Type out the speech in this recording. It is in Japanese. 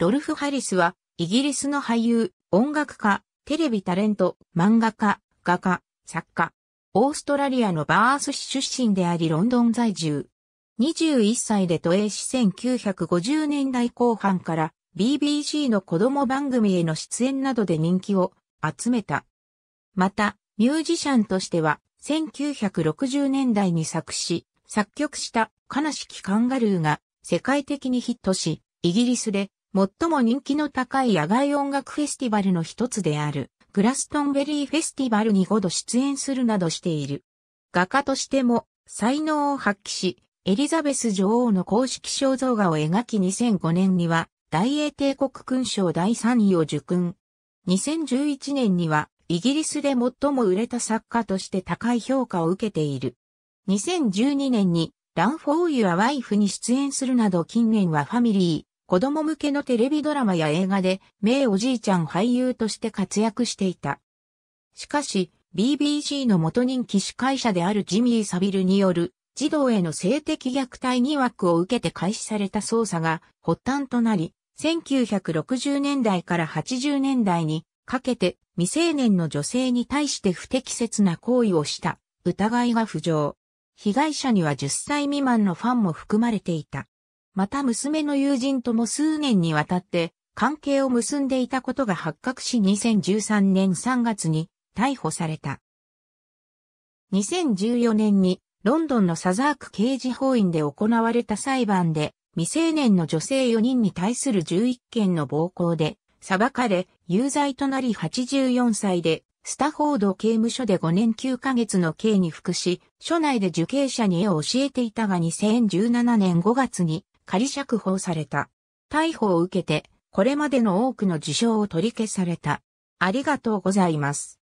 ロルフ・ハリスは、イギリスの俳優、音楽家、テレビタレント、漫画家、画家、作家。オーストラリアのバース市出身でありロンドン在住。21歳で都営市1950年代後半から BBC の子供番組への出演などで人気を集めた。また、ミュージシャンとしては1960年代に作詞、作曲した悲しきカンガルーが世界的にヒットし、イギリスで最も人気の高い野外音楽フェスティバルの一つである、グラストンベリーフェスティバルに5度出演するなどしている。画家としても才能を発揮し、エリザベス女王の公式肖像画を描き2005年には大英帝国勲章第3位を受勲。2011年にはイギリスで最も売れた作家として高い評価を受けている。2012年にランフォー・ユア・ワイフに出演するなど近年はファミリー、子供向けのテレビドラマや映画で、名おじいちゃん俳優として活躍していた。しかし、BBC の元人気司会者であるジミー・サビルによる、児童への性的虐待疑惑を受けて開始された捜査が発端となり、1960年代から80年代にかけて未成年の女性に対して不適切な行為をした疑いが浮上。被害者には10歳未満のファンも含まれていた。また娘の友人とも数年にわたって関係を結んでいたことが発覚し2013年3月に逮捕された。2014年にロンドンのサザーク刑事法院で行われた裁判で未成年の女性4人に対する11件の暴行で裁かれ有罪となり84歳でスタフォード刑務所で5年9ヶ月の刑に服し、署内で受刑者に絵を教えていたが2017年5月に仮釈放された。逮捕を受けて、これまでの多くの受賞を取り消された。ありがとうございます。